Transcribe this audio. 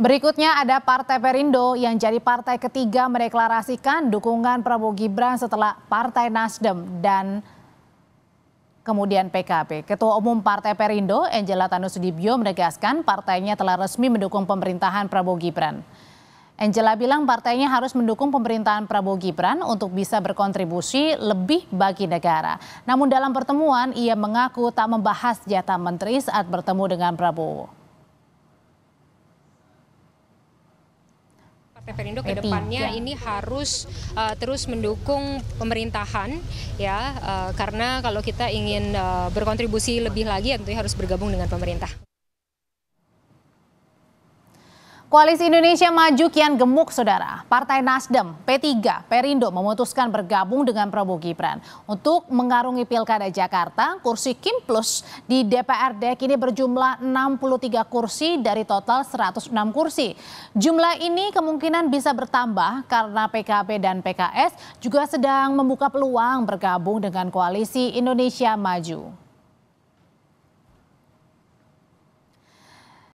Berikutnya ada Partai Perindo yang jadi partai ketiga mendeklarasikan dukungan Prabowo Gibran setelah Partai Nasdem dan kemudian PKP. Ketua Umum Partai Perindo, Angela Tanusudibyo menegaskan partainya telah resmi mendukung pemerintahan Prabowo Gibran. Angela bilang partainya harus mendukung pemerintahan Prabowo Gibran untuk bisa berkontribusi lebih bagi negara. Namun dalam pertemuan ia mengaku tak membahas jatah menteri saat bertemu dengan Prabowo. Perindo ke depannya ya. ini harus uh, terus mendukung pemerintahan ya uh, karena kalau kita ingin uh, berkontribusi lebih lagi tentu ya tentunya harus bergabung dengan pemerintah. Koalisi Indonesia Maju kian gemuk, saudara. Partai Nasdem, P3, Perindo memutuskan bergabung dengan Prabowo Gibran untuk mengarungi Pilkada Jakarta. Kursi Kim Plus di DPRD kini berjumlah 63 kursi dari total 106 kursi. Jumlah ini kemungkinan bisa bertambah karena PKP dan PKS juga sedang membuka peluang bergabung dengan Koalisi Indonesia Maju.